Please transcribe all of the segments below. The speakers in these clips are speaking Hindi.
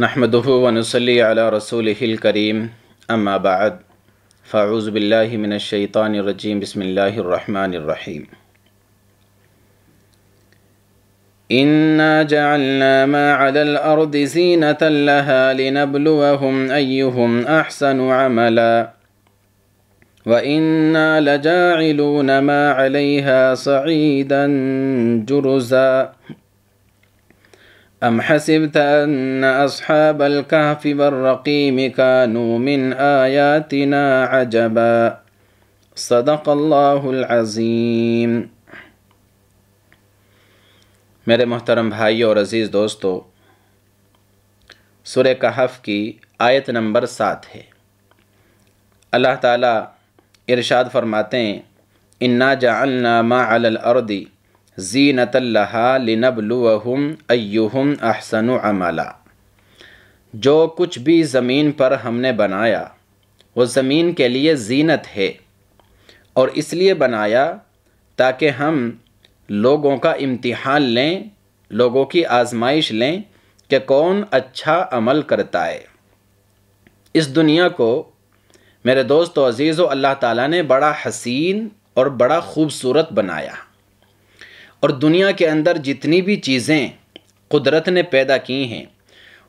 نحمده ونصلي على رسوله الكريم أما بعد فأعوذ بالله من الشيطان الرجيم بسم الله الرحمن الرحيم إنا جعلنا ما على الأرض زينة لها لنبلوهم أيهم أحسن عملا وإنا لجاعلون ما عليها صعيدا جرزا أم حسبت أن أصحاب الكهف والرقيم كانوا من آياتنا عجبا صدق الله العظيم میرے محترم بھائیو اور عزیز دوستو سورہ کہف کی آیت نمبر سات ہے اللہ تعالیٰ ارشاد فرماتے ہیں انا جعلنا ما على الارض जीनतल्ला लिनबलुहम अयुहम अहसन अमला जो कुछ भी ज़मीन पर हमने बनाया वो ज़मीन के लिए जीनत है और इसलिए बनाया ताकि हम लोगों का इम्तिहान लें लोगों की आजमाइश लें कि कौन अच्छा अमल करता है इस दुनिया को मेरे दोस्त अज़ीज़ अल्लाह ताला ने बड़ा हसीन और बड़ा खूबसूरत बनाया और दुनिया के अंदर जितनी भी चीज़ें कुदरत ने पैदा की हैं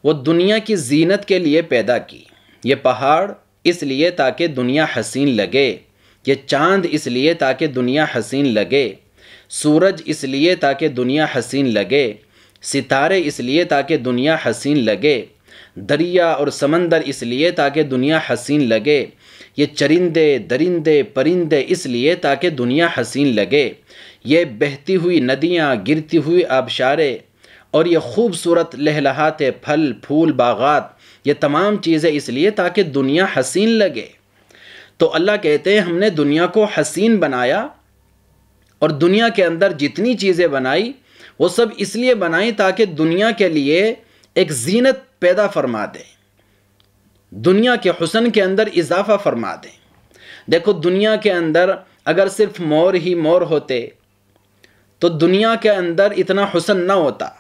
वो दुनिया की जीनत के लिए पैदा की ये पहाड़ इसलिए ताकि दुनिया हसीन लगे ये चांद इसलिए ताकि दुनिया हसीन लगे सूरज इसलिए ताकि दुनिया हसीन लगे सितारे इसलिए ताकि दुनिया हसीन लगे दरिया और समंदर इसलिए ताकि दुनिया हसीन लगे ये चरिंदे दरिंदे परिंदे इसलिए ताकि दुनिया हसीन लगे ये बहती हुई नदियाँ गिरती हुई आबशारे और ये खूबसूरत लहलहाते फल फूल बागात ये तमाम चीज़ें इसलिए ताकि दुनिया हसीन लगे तो अल्लाह कहते हैं हमने दुनिया को हसीन बनाया और दुनिया के अंदर जितनी चीज़ें बनाई वो सब इसलिए बनाई ताकि दुनिया के लिए एक जीनत पैदा फरमा दें दुनिया के हुसन के अंदर इजाफा फरमा दें देखो दुनिया के अंदर अगर सिर्फ मोर ही मोर होते तो दुनिया के अंदर इतना हुसन ना होता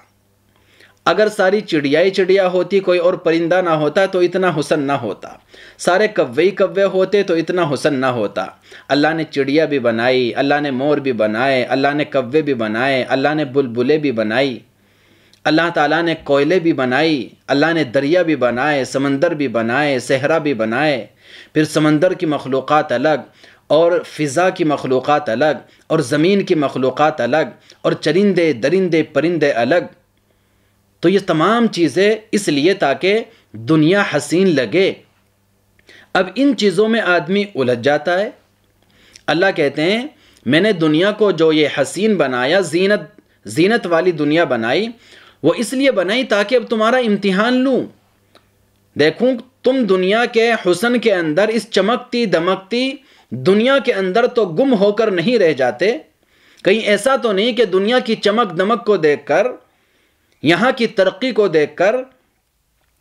अगर सारी चिड़िया ही चिड़िया होती कोई और परिंदा ना होता तो इतना हुसन ना होता सारे कव्वे ही कव्वे होते तो इतना हुसन ना होता अल्लाह ने चिड़िया भी बनाई अल्लाह ने मोर भी बनाए अल्लाह ने कव्वे भी बनाए अल्लाह ने बुलबुलें भी बनाई अल्लाह ताला ने कोयले भी बनाई अल्लाह ने दरिया भी बनाए समंदर भी बनाए सहरा भी बनाए फिर समंदर की मखलूक़ अलग और फ़िज़ा की मखलूक़ अलग और ज़मीन की मखलूक़ अलग और चरिंदे दरिंदे परिंदे अलग तो ये तमाम चीज़ें इसलिए ताकि दुनिया हसीन लगे अब इन चीज़ों में आदमी उलझ जाता है अल्लाह कहते हैं मैंने दुनिया को जो ये हसीन बनाया जीनत जीनत वाली दुनिया बनाई वो इसलिए बनाई ताकि अब तुम्हारा इम्तिहान लूँ देखूँ तुम दुनिया के हुसन के अंदर इस चमकती दमकती दुनिया के अंदर तो गुम होकर नहीं रह जाते कहीं ऐसा तो नहीं कि दुनिया की चमक दमक को देखकर यहाँ की तरक्की को देखकर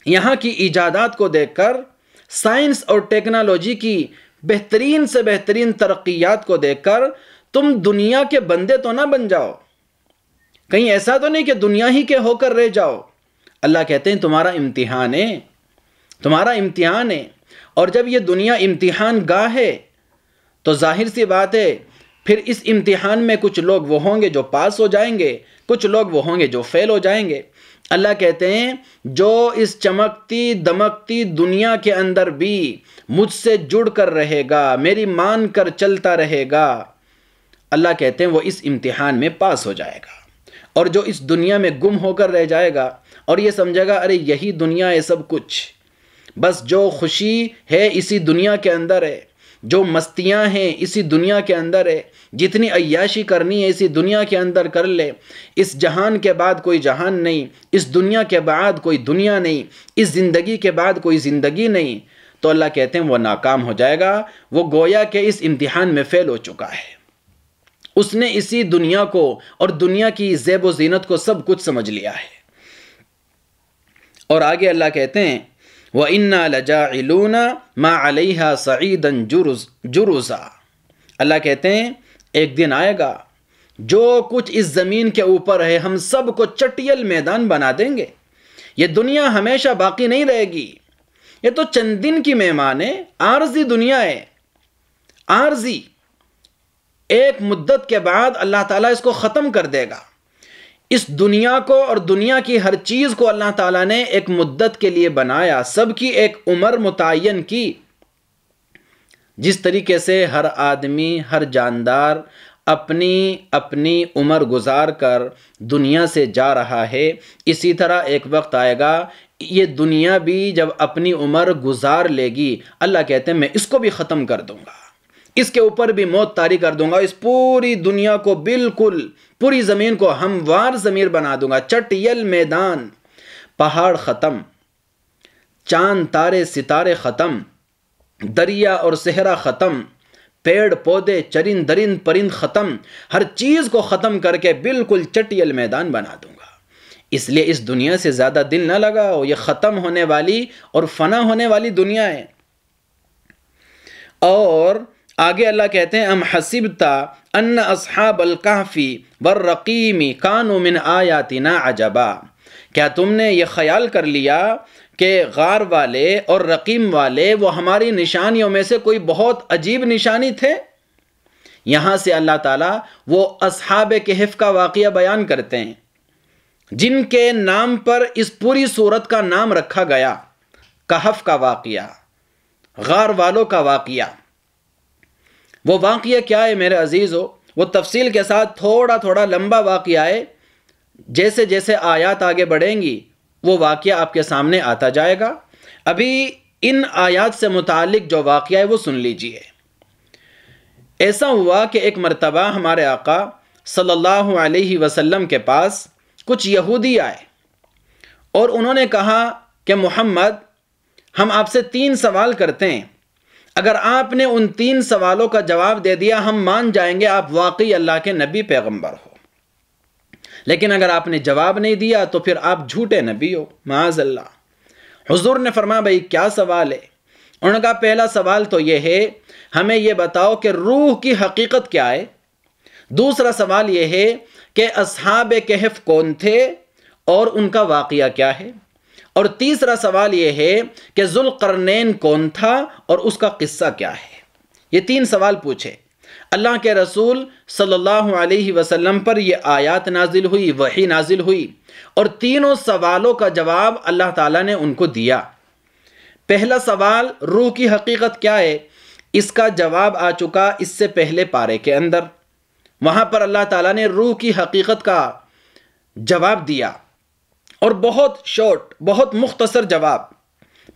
यहाँ की ईजादात को देखकर साइंस और टेक्नोलॉजी की बेहतरीन से बेहतरीन तरक्यात को देखकर तुम दुनिया के बंदे तो ना बन जाओ कहीं ऐसा तो नहीं कि दुनिया ही के होकर रह जाओ अल्लाह कहते हैं तुम्हारा इम्तिहान है तुम्हारा इम्तिहान है और जब ये दुनिया इम्तिहान गाह है तो जाहिर सी बात है फिर इस इम्तिहान में कुछ लोग वो होंगे जो पास हो जाएंगे कुछ लोग वो होंगे जो फेल हो जाएंगे अल्लाह कहते हैं जो इस चमकती दमकती दुनिया के अंदर भी मुझसे जुड़ कर रहेगा मेरी मान कर चलता रहेगा अल्लाह कहते हैं वो इस इम्तिहान में पास हो जाएगा और जो इस दुनिया में गुम होकर रह जाएगा और ये समझेगा अरे यही दुनिया है सब कुछ बस जो खुशी है इसी दुनिया के अंदर है जो मस्तियाँ हैं इसी दुनिया के अंदर है जितनी अयाशी करनी है इसी दुनिया के अंदर कर ले इस जहान के बाद कोई जहान नहीं इस दुनिया के बाद कोई दुनिया नहीं इस ज़िंदगी के बाद कोई ज़िंदगी नहीं तो अल्लाह कहते हैं वो नाकाम हो जाएगा वो गोया के इस इम्तिहान में फ़ेल हो चुका है उसने इसी दुनिया को और दुनिया की जेब जीनत को सब कुछ समझ लिया है और आगे अल्लाह कहते हैं व इन्ना इलूना मा अलहा सईदन जुरुजा अल्लाह कहते हैं एक दिन आएगा जो कुछ इस ज़मीन के ऊपर है हम सब को चटियल मैदान बना देंगे ये दुनिया हमेशा बाकी नहीं रहेगी ये तो चंद दिन की मेहमान है आरजी दुनिया है आरजी एक मुद्दत के बाद अल्लाह ताला इसको ख़त्म कर देगा इस दुनिया को और दुनिया की हर चीज़ को अल्लाह ताला ने एक मुद्दत के लिए बनाया सबकी एक उम्र मुतन की जिस तरीके से हर आदमी हर जानदार अपनी अपनी उम्र गुजार कर दुनिया से जा रहा है इसी तरह एक वक्त आएगा ये दुनिया भी जब अपनी उम्र गुजार लेगी अल्लाह कहते हैं मैं इसको भी ख़त्म कर दूँगा इसके ऊपर भी मौत तारी कर दूंगा इस पूरी दुनिया को बिल्कुल पूरी ज़मीन को हमवार ज़मीर बना दूंगा चटियल मैदान पहाड़ ख़त्म चांद तारे सितारे ख़त्म दरिया और सहरा ख़त्म पेड़ पौधे चरिन दरिंद परिंद ख़त्म हर चीज़ को ख़त्म करके बिल्कुल चटियल मैदान बना दूंगा इसलिए इस दुनिया से ज़्यादा दिल ना लगाओ ये ख़त्म होने वाली और फना होने वाली दुनिया है और आगे अल्लाह कहते हैं अम हसिबता अन असहाब अलकाफ़ी वर्रकीमी कानो मिन आयातना अजबा क्या तुमने ये ख्याल कर लिया कि गार वाले और रकीम वाले वो हमारी निशानियों में से कोई बहुत अजीब निशानी थे यहाँ से अल्लाह ताला वो असहाब कहफ का वाक़ बयान करते हैं जिनके नाम पर इस पूरी सूरत का नाम रखा गया कहफ का वाक़ गार वालों का वाक़ वो वाक़ क्या है मेरे अजीज़ हो वो तफसील के साथ थोड़ा थोड़ा लम्बा वाक़ है जैसे जैसे आयात आगे बढ़ेंगी वो वाक़ आपके सामने आता जाएगा अभी इन आयात से मुतल जो वाक़ है वो सुन लीजिए ऐसा हुआ कि एक मरतबा हमारे आका सल्लल्लाहु अलैहि वसल्लम के पास कुछ यहूदी आए और उन्होंने कहा कि मोहम्मद हम आपसे तीन सवाल करते हैं अगर आपने उन तीन सवालों का जवाब दे दिया हम मान जाएंगे आप वाकई अल्लाह के नबी पैगंबर हो लेकिन अगर आपने जवाब नहीं दिया तो फिर आप झूठे नबी हो माज अल्लाह हजूर ने फरमा भाई क्या सवाल है उनका पहला सवाल तो यह है हमें यह बताओ कि रूह की हकीकत क्या है दूसरा सवाल यह है कि असहाब कहफ कौन थे और उनका वाकया क्या है और तीसरा सवाल यह है कि जुलकरनैन कौन था और उसका किस्सा क्या है ये तीन सवाल पूछे अल्लाह के रसूल सल्लल्लाहु अलैहि वसल्लम पर यह आयत नाजिल हुई वही नाजिल हुई और तीनों सवालों का जवाब अल्लाह ताला ने उनको दिया पहला सवाल रूह की हकीकत क्या है इसका जवाब आ चुका इससे पहले पारे के अंदर वहाँ पर अल्लाह ताला ने रूह की हकीकत का जवाब दिया और बहुत शॉर्ट बहुत मुख्तसर जवाब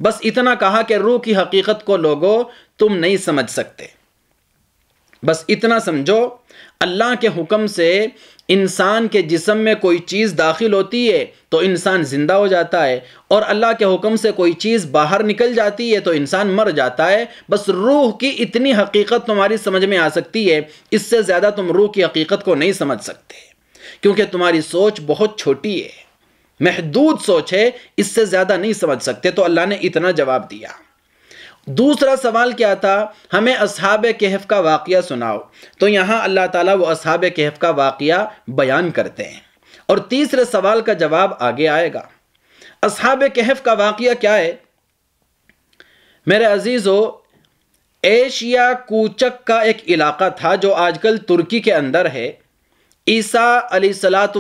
बस इतना कहा कि रूह की हकीकत को लोगो तुम नहीं समझ सकते बस इतना समझो अल्लाह के हुक्म से इंसान के जिसम में कोई चीज़ दाखिल होती है तो इंसान ज़िंदा हो जाता है और अल्लाह के हुक्म से कोई चीज़ बाहर निकल जाती है तो इंसान मर जाता है बस रूह की इतनी हकीकत तुम्हारी समझ में आ सकती है इससे ज़्यादा तुम रूह की हकीकत को नहीं समझ सकते क्योंकि तुम्हारी सोच बहुत छोटी है महदूद सोच है इससे ज़्यादा नहीं समझ सकते तो अल्लाह ने इतना जवाब दिया दूसरा सवाल क्या था हमें असहाब कहफ का वाक़ सुनाओ तो यहाँ अल्लाह ताला वो असहाब कहफ का वाक़ बयान करते हैं और तीसरे सवाल का जवाब आगे आएगा असहाब कहफ का वाक़ क्या है मेरे अजीज़ो एशिया कूचक का एक इलाका था जो आजकल तुर्की के अंदर है ईसा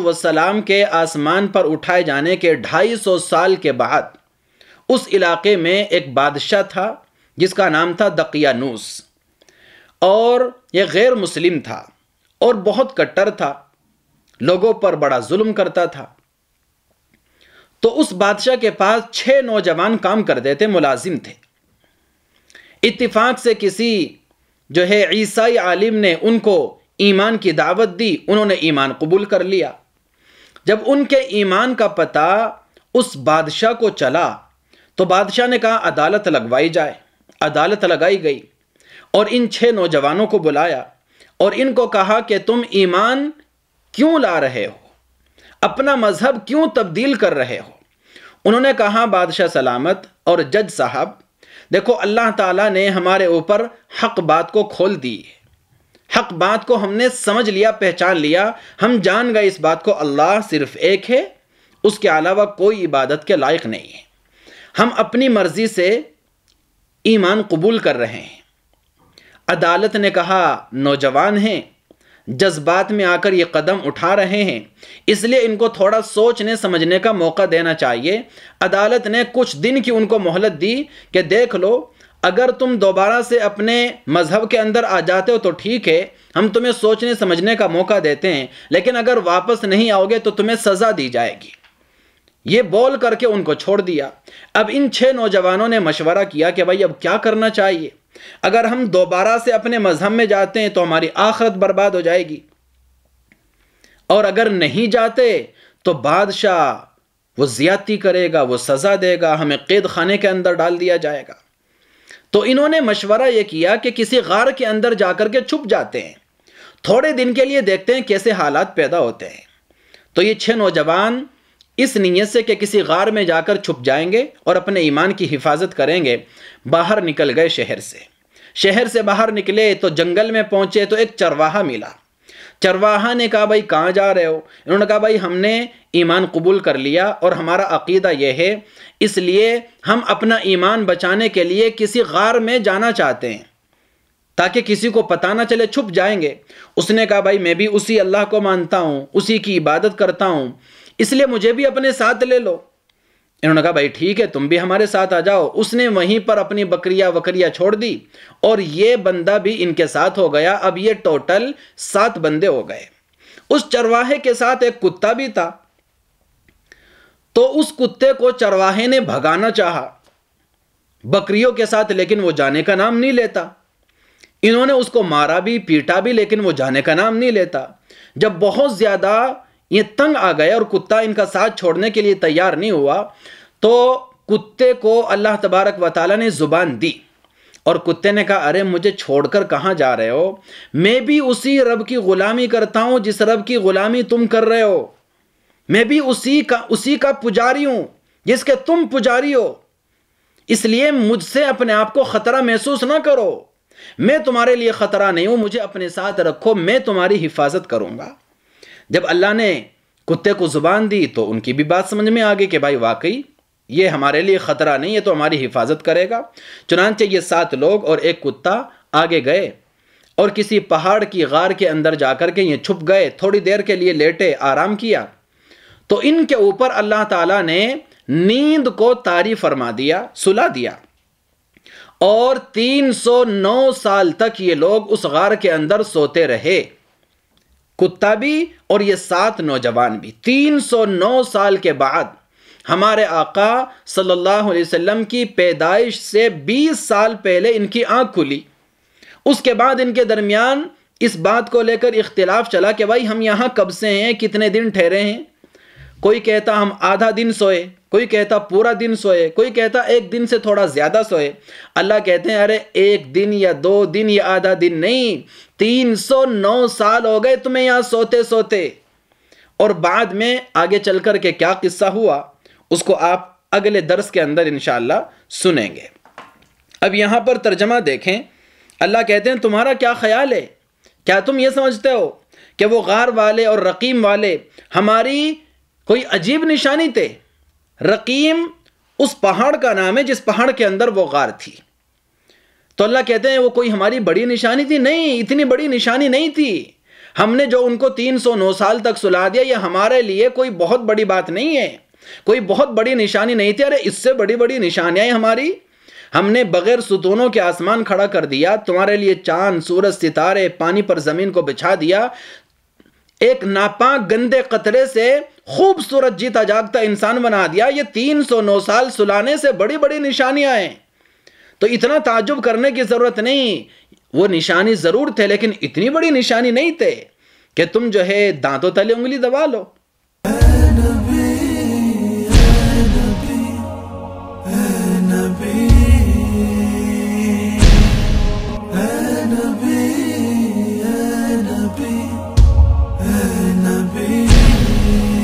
वसलाम के आसमान पर उठाए जाने के ढाई सौ साल के बाद उस इलाके में एक बादशाह था जिसका नाम था दकियानूस और यह गैर मुस्लिम था और बहुत कट्टर था लोगों पर बड़ा जुल्म करता था तो उस बादशाह के पास छः नौजवान काम करते थे मुलाजिम थे इत्तिफाक से किसी जो है ईसाई आलिम ने उनको ईमान की दावत दी उन्होंने ईमान कबूल कर लिया जब उनके ईमान का पता उस बादशाह को चला तो बादशाह ने कहा अदालत लगवाई जाए अदालत लगाई गई और इन छः नौजवानों को बुलाया और इनको कहा कि तुम ईमान क्यों ला रहे हो अपना मज़हब क्यों तब्दील कर रहे हो उन्होंने कहा बादशाह सलामत और जज साहब देखो अल्लाह ताला ने हमारे ऊपर हक बात को खोल दी है हक बात को हमने समझ लिया पहचान लिया हम जान गए इस बात को अल्लाह सिर्फ एक है उसके अलावा कोई इबादत के लायक नहीं है हम अपनी मर्जी से ईमान कबूल कर रहे हैं अदालत ने कहा नौजवान हैं जज्बात में आकर ये कदम उठा रहे हैं इसलिए इनको थोड़ा सोचने समझने का मौका देना चाहिए अदालत ने कुछ दिन की उनको मोहलत दी कि देख लो अगर तुम दोबारा से अपने मज़हब के अंदर आ जाते हो तो ठीक है हम तुम्हें सोचने समझने का मौका देते हैं लेकिन अगर वापस नहीं आओगे तो तुम्हें सज़ा दी जाएगी ये बोल करके उनको छोड़ दिया अब इन छः नौजवानों ने मशवरा किया कि भाई अब क्या करना चाहिए अगर हम दोबारा से अपने मज़हब में जाते हैं तो हमारी आखरत बर्बाद हो जाएगी और अगर नहीं जाते तो बादशाह वो ज़्यादती करेगा वो सज़ा देगा हमें कैद खाने के अंदर डाल दिया जाएगा तो इन्होंने मशवरा यह किया कि किसी गार के अंदर जाकर के छुप जाते हैं थोड़े दिन के लिए देखते हैं कैसे हालात पैदा होते हैं तो ये छः नौजवान इस नीयत से कि किसी गार में जाकर छुप जाएंगे और अपने ईमान की हिफाजत करेंगे बाहर निकल गए शहर से शहर से बाहर निकले तो जंगल में पहुंचे तो एक चरवाहा मिला चरवाहा ने कहा भाई कहाँ जा रहे हो इन्होंने कहा भाई हमने ईमान कबूल कर लिया और हमारा अकीदा यह है इसलिए हम अपना ईमान बचाने के लिए किसी गार में जाना चाहते हैं ताकि किसी को पता ना चले छुप जाएंगे उसने कहा भाई मैं भी उसी अल्लाह को मानता हूँ उसी की इबादत करता हूँ इसलिए मुझे भी अपने साथ ले लो इन्होंने कहा भाई ठीक है तुम भी हमारे साथ आ जाओ उसने वहीं पर अपनी बकरिया वकरिया छोड़ दी और ये बंदा भी इनके साथ हो गया अब ये टोटल सात बंदे हो गए उस चरवाहे के साथ एक कुत्ता भी था तो उस कुत्ते को चरवाहे ने भगाना चाहा बकरियों के साथ लेकिन वो जाने का नाम नहीं लेता इन्होंने उसको मारा भी पीटा भी लेकिन वो जाने का नाम नहीं लेता जब बहुत ज्यादा ये तंग आ गए और कुत्ता इनका साथ छोड़ने के लिए तैयार नहीं हुआ तो कुत्ते को अल्लाह तबारक व ताली ने ज़ुबान दी और कुत्ते ने कहा अरे मुझे छोड़कर कहाँ जा रहे हो मैं भी उसी रब की ग़ुलामी करता हूँ जिस रब की ग़ुलामी तुम कर रहे हो मैं भी उसी का उसी का पुजारी हूँ जिसके तुम पुजारी हो इसलिए मुझसे अपने आप को ख़तरा महसूस ना करो मैं तुम्हारे लिए ख़तरा नहीं हूँ मुझे अपने साथ रखो मैं तुम्हारी हिफाजत करूँगा जब अल्लाह ने कुत्ते को ज़ुबान दी तो उनकी भी बात समझ में आ गई कि भाई वाकई ये हमारे लिए ख़तरा नहीं है तो हमारी हिफाजत करेगा चुनानचे ये सात लोग और एक कुत्ता आगे गए और किसी पहाड़ की गार के अंदर जा कर के ये छुप गए थोड़ी देर के लिए लेटे आराम किया तो इनके ऊपर अल्लाह ताला ने नींद को तारी फरमा दिया सुला दिया और 309 साल तक ये लोग उस गार के अंदर सोते रहे कुत्ता भी और ये सात नौजवान भी 309 साल के बाद हमारे आका सल्लल्लाहु अलैहि वसल्लम की पैदाइश से 20 साल पहले इनकी आंख खुली उसके बाद इनके दरमियान इस बात को लेकर इख्तिलाफ चला कि भाई हम यहाँ कब से हैं कितने दिन ठहरे हैं कोई कहता हम आधा दिन सोए कोई कहता पूरा दिन सोए कोई कहता एक दिन से थोड़ा ज़्यादा सोए अल्लाह कहते हैं अरे एक दिन या दो दिन या आधा दिन नहीं तीन सौ नौ साल हो गए तुम्हें यहाँ सोते सोते और बाद में आगे चल कर के क्या किस्सा हुआ उसको आप अगले दर्स के अंदर इन सुनेंगे अब यहाँ पर तर्जमा देखें अल्लाह कहते हैं तुम्हारा क्या ख्याल है क्या तुम ये समझते हो कि वो गार वाले और रकीम वाले हमारी कोई अजीब निशानी थे रकीम उस पहाड़ का नाम है जिस पहाड़ के अंदर वो गार थी तो अल्लाह कहते हैं वो कोई हमारी बड़ी निशानी थी नहीं इतनी बड़ी निशानी नहीं थी हमने जो उनको तीन सौ नौ साल तक सुला दिया ये हमारे लिए कोई बहुत बड़ी बात नहीं है कोई बहुत बड़ी निशानी नहीं थी अरे इससे बड़ी बड़ी निशानियां हमारी हमने बगैर सुतूनों के आसमान खड़ा कर दिया तुम्हारे लिए चांद सूरज सितारे पानी पर जमीन को बिछा दिया एक नापाक गंदे कतरे से खूबसूरत जीता जागता इंसान बना दिया ये तीन सौ नौ साल सुलाने से बड़ी बड़ी निशानियां हैं तो इतना ताजुब करने की ज़रूरत नहीं वो निशानी ज़रूर थे लेकिन इतनी बड़ी निशानी नहीं थे कि तुम जो है दांतों तले उंगली दबा लो